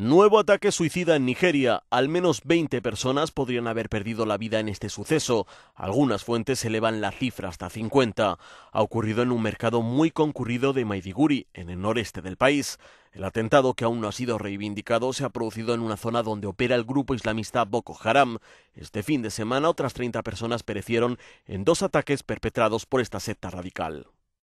Nuevo ataque suicida en Nigeria. Al menos 20 personas podrían haber perdido la vida en este suceso. Algunas fuentes elevan la cifra hasta 50. Ha ocurrido en un mercado muy concurrido de Maidiguri, en el noreste del país. El atentado, que aún no ha sido reivindicado, se ha producido en una zona donde opera el grupo islamista Boko Haram. Este fin de semana otras 30 personas perecieron en dos ataques perpetrados por esta secta radical.